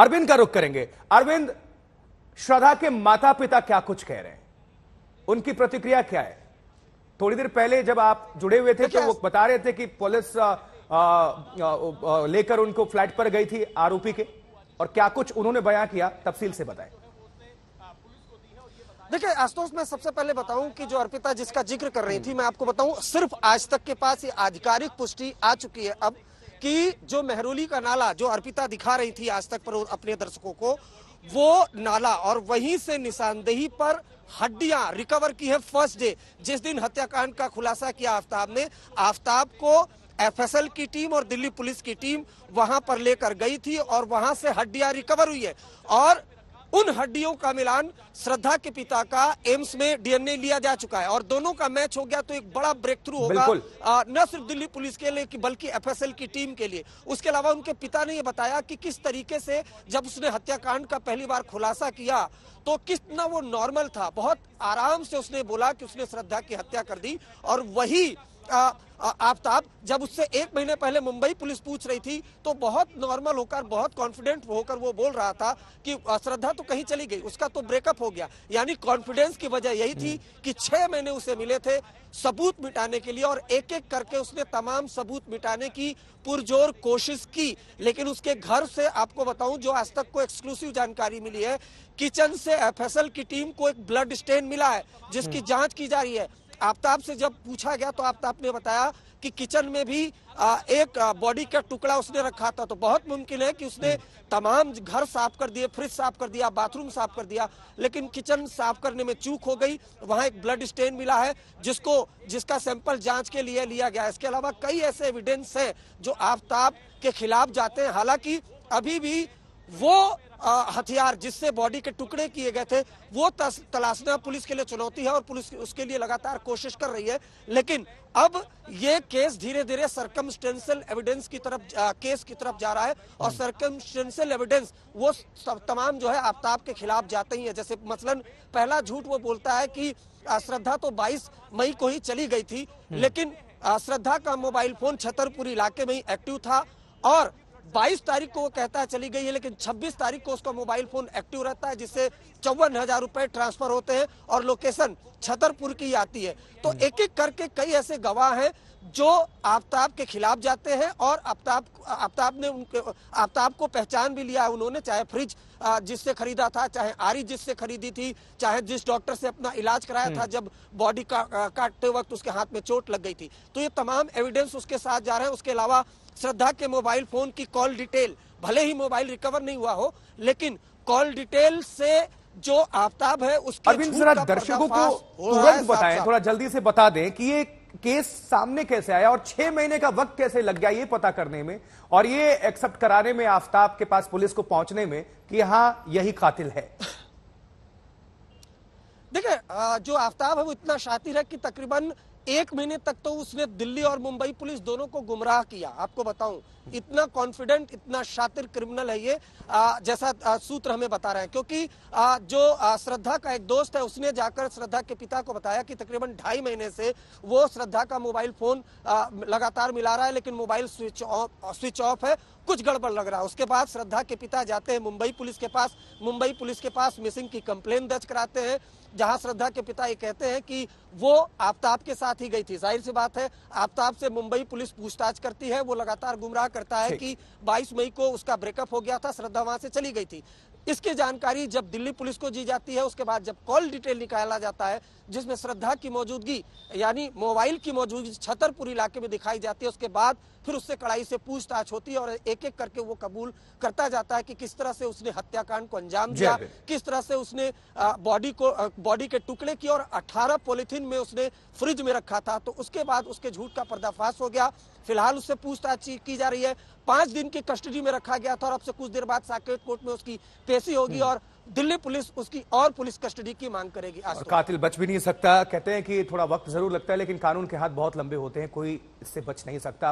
अरविंद का रुख करेंगे अरविंद श्रद्धा के माता पिता क्या कुछ कह रहे हैं उनकी प्रतिक्रिया क्या है थोड़ी देर पहले जब आप जुड़े हुए थे तो, तो वो बता रहे थे कि पुलिस लेकर उनको फ्लैट पर गई थी आरोपी के और क्या कुछ उन्होंने बयां किया तफसील से बताए देखिए आशुतोष मैं सबसे पहले बताऊं कि जो अर्पिता जिसका जिक्र कर रही थी मैं आपको बताऊं सिर्फ आज तक के पास ये आधिकारिक पुष्टि आ चुकी है अब कि जो मेहरूली का नाला जो अर्पिता दिखा रही थी आज तक पर अपने दर्शकों को वो नाला और वहीं से निशानदेही पर हड्डियां रिकवर की है फर्स्ट डे जिस दिन हत्याकांड का खुलासा किया आफ्ताब ने आफ्ताब को एफएसएल की टीम और दिल्ली पुलिस की टीम वहां पर लेकर गई थी और वहां से हड्डियां रिकवर हुई है और उन हड्डियों का मिलान श्रद्धा के पिता का एम्स में डीएनए लिया जा चुका है और दोनों का मैच हो गया तो एक बड़ा ब्रेक थ्रू होगा न सिर्फ दिल्ली पुलिस के लिए बल्कि एफएसएल की टीम के लिए उसके अलावा उनके पिता ने यह बताया कि किस तरीके से जब उसने हत्याकांड का पहली बार खुलासा किया तो कितना वो नॉर्मल था बहुत आराम से उसने बोला कि उसने श्रद्धा की हत्या कर दी और वही आफ्ताब तो जब उससे एक महीने पहले मुंबई पुलिस पूछ रही थी तो बहुत नॉर्मल होकर बहुत कॉन्फिडेंट होकर वो बोल रहा था कि श्रद्धा तो कहीं चली गई उसका तो ब्रेकअप हो गया यानी कॉन्फिडेंस की वजह यही थी हम्म। कि छह महीने उसे मिले थे सबूत मिटाने के लिए और एक एक करके उसने तमाम सबूत मिटाने की पुरजोर कोशिश की लेकिन उसके घर से आपको बताऊं जो आज तक को एक्सक्लूसिव जानकारी मिली है किचन से एफएसएल की टीम को एक ब्लड स्टेन मिला है जिसकी हम्म। जांच की जा रही है आफ्ताब से जब पूछा गया तो आफ्ताब ने बताया कि किचन में भी एक बॉडी का टुकड़ा उसने रखा था तो बहुत मुमकिन है कि उसने तमाम घर साफ कर दिए फ्रिज साफ कर दिया बाथरूम साफ कर दिया लेकिन किचन साफ करने में चूक हो गई वहां एक ब्लड स्टेन मिला है जिसको जिसका सैंपल जांच के लिए लिया गया इसके अलावा कई ऐसे एविडेंस हैं जो आफ्ताब के खिलाफ जाते हैं हालांकि अभी भी वो हथियार जिससे बॉडी के टुकड़े किए गए थे वो तलाशना पुलिस के लिए चुनौती है और पुलिस उसके लिए लगातार कोशिश कर रही है लेकिन अब ये केस धीरे धीरे सरकमस्टेंशियल एविडेंस की तरफ आ, केस की तरफ जा रहा है और सरकमस्टेंशियल हम्म। एविडेंस वो सब तमाम जो है आफ्ताब के खिलाफ जाते ही है जैसे मसलन पहला झूठ वो बोलता है कि श्रद्धा तो बाईस मई को ही चली गई थी हम्म। लेकिन श्रद्धा का मोबाइल फोन छतरपुर इलाके में ही एक्टिव था और बाईस तारीख को वो कहता है चली गई है लेकिन छब्बीस तारीख को उसका मोबाइल फोन एक्टिव रहता है जिससे चौवन हजार रुपए ट्रांसफर होते हैं और लोकेशन छतरपुर की आती है तो हम्म। एक एक करके कई ऐसे गवाह हैं जो आफ्ताब के खिलाफ जाते हैं और आफ्ताब आफ्ताब ने उनके आफ्ताब को पहचान भी लिया उन्होंने चाहे फ्रिज जिससे खरीदा था चाहे आरी जिससे खरीदी थी चाहे जिस डॉक्टर से अपना इलाज कराया था हम्म। जब बॉडी का, काटते वक्त उसके हाथ में चोट लग गई थी तो ये तमाम एविडेंस उसके साथ जा रहे हैं उसके अलावा श्रद्धा के मोबाइल फोन की कॉल डिटेल भले ही मोबाइल रिकवर नहीं हुआ हो लेकिन कॉल डिटेल से जो आफ्ताब है उसके अरविंद जरा दर्शकों को तुरंत बताएं थोड़ा जल्दी से बता दें कि ये केस सामने कैसे आया और छह महीने का वक्त कैसे लग गया ये पता करने में और ये एक्सेप्ट कराने में आफ्ताब के पास पुलिस को पहुंचने में कि हाँ यही कातिल है देखिए जो आफ्ताब है वो इतना शातिर है कि तकरीबन एक महीने तक तो उसने दिल्ली और मुंबई पुलिस दोनों को गुमराह किया आपको बताऊं इतना कॉन्फिडेंट इतना शातिर क्रिमिनल है ये आ, जैसा आ, सूत्र हमें बता रहे हैं क्योंकि आ, जो आ, श्रद्धा का एक दोस्त है उसने जाकर श्रद्धा के पिता को बताया कि तकरीबन ढाई महीने से वो श्रद्धा का मोबाइल फोन आ, लगातार मिला रहा है लेकिन mobile switch off switch off है कुछ गड़बड़ लग रहा है उसके बाद श्रद्धा के पिता जाते हैं मुंबई पुलिस के पास मुंबई पुलिस के पास मिसिंग की कंप्लेन दर्ज कराते हैं जहां श्रद्धा के पिता ये कहते हैं कि वो आफ्ताब के साथ साथ ही गई थी जाहिर सी बात है आफ्ताब से मुंबई पुलिस पूछताछ करती है वो लगातार गुमराह करता है कि 22 मई को उसका ब्रेकअप हो गया था श्रद्धा वहां से चली गई थी इसकी जानकारी जब दिल्ली पुलिस को दी जाती है उसके बाद जब कॉल डिटेल निकाला जाता है जिसमें श्रद्धा की मौजूदगी यानी मोबाइल की मौजूदगी छतरपुर इलाके में दिखाई जाती है उसके बाद फिर उससे कड़ाई से पूछताछ होती है और एक एक करके वो कबूल करता जाता है कि किस तरह से उसने हत्याकांड को अंजाम दिया हाँ किस तरह से उसने बॉडी को बॉडी के टुकड़े किए और अठारह पॉलिथीन में उसने फ्रिज में रखा था तो उसके बाद उसके झूठ का पर्दाफाश हो गया फिलहाल उससे पूछताछ की जा रही है पांच दिन की कस्टडी में रखा गया था और अब से कुछ देर बाद साकेत कोर्ट में उसकी पेशी होगी हम्म। और दिल्ली पुलिस उसकी और पुलिस कस्टडी की मांग करेगी और तो। कातिल बच भी नहीं सकता कहते हैं कि थोड़ा वक्त जरूर लगता है लेकिन कानून के हाथ बहुत लंबे होते हैं कोई इससे बच नहीं सकता